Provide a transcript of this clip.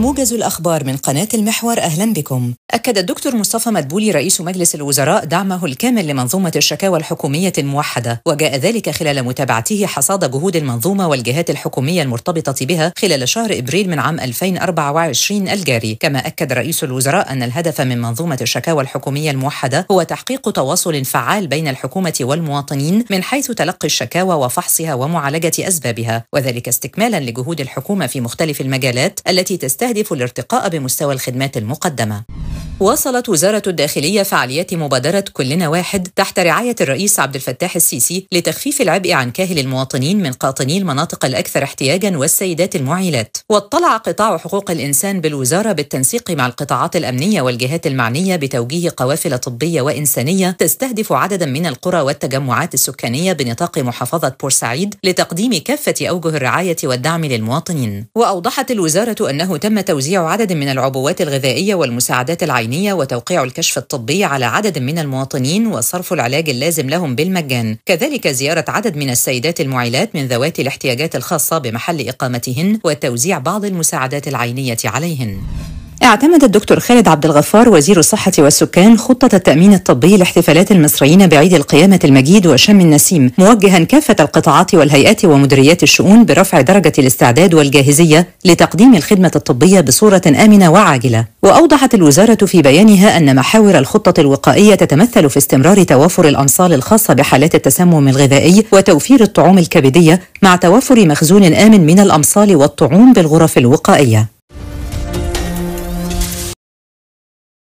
موجز الأخبار من قناة المحور أهلا بكم أكد الدكتور مصطفى مدبولي رئيس مجلس الوزراء دعمه الكامل لمنظومة الشكاوى الحكومية الموحدة وجاء ذلك خلال متابعته حصاد جهود المنظومة والجهات الحكومية المرتبطة بها خلال شهر إبريل من عام 2024 الجاري كما أكد رئيس الوزراء أن الهدف من منظومة الشكاوى الحكومية الموحدة هو تحقيق تواصل فعال بين الحكومة والمواطنين من حيث تلقي الشكاوى وفحصها ومعالجة أسبابها وذلك استكمالا لجهود الحكومة في مختلف المجالات التي تستهدف تهدف الارتقاء بمستوى الخدمات المقدمه واصلت وزارة الداخلية فعاليات مبادرة كلنا واحد تحت رعاية الرئيس عبد الفتاح السيسي لتخفيف العبء عن كاهل المواطنين من قاطني المناطق الأكثر احتياجا والسيدات المعيلات واطلع قطاع حقوق الإنسان بالوزارة بالتنسيق مع القطاعات الأمنية والجهات المعنية بتوجيه قوافل طبية وإنسانية تستهدف عددا من القرى والتجمعات السكانية بنطاق محافظة بورسعيد لتقديم كافة أوجه الرعاية والدعم للمواطنين وأوضحت الوزارة أنه تم توزيع عدد من العبوات الغذائية والمساعدات العينية العينية وتوقيع الكشف الطبي على عدد من المواطنين وصرف العلاج اللازم لهم بالمجان كذلك زيارة عدد من السيدات المعيلات من ذوات الاحتياجات الخاصة بمحل إقامتهن وتوزيع بعض المساعدات العينية عليهن اعتمد الدكتور خالد عبد الغفار وزير الصحة والسكان خطة التأمين الطبي لاحتفالات المصريين بعيد القيامة المجيد وشم النسيم موجها كافة القطاعات والهيئات ومديريات الشؤون برفع درجة الاستعداد والجاهزية لتقديم الخدمة الطبية بصورة آمنة وعاجلة وأوضحت الوزارة في بيانها أن محاور الخطة الوقائية تتمثل في استمرار توافر الأمصال الخاصة بحالات التسمم الغذائي وتوفير الطعوم الكبدية مع توافر مخزون آمن من الأمصال والطعوم بالغرف الوقائية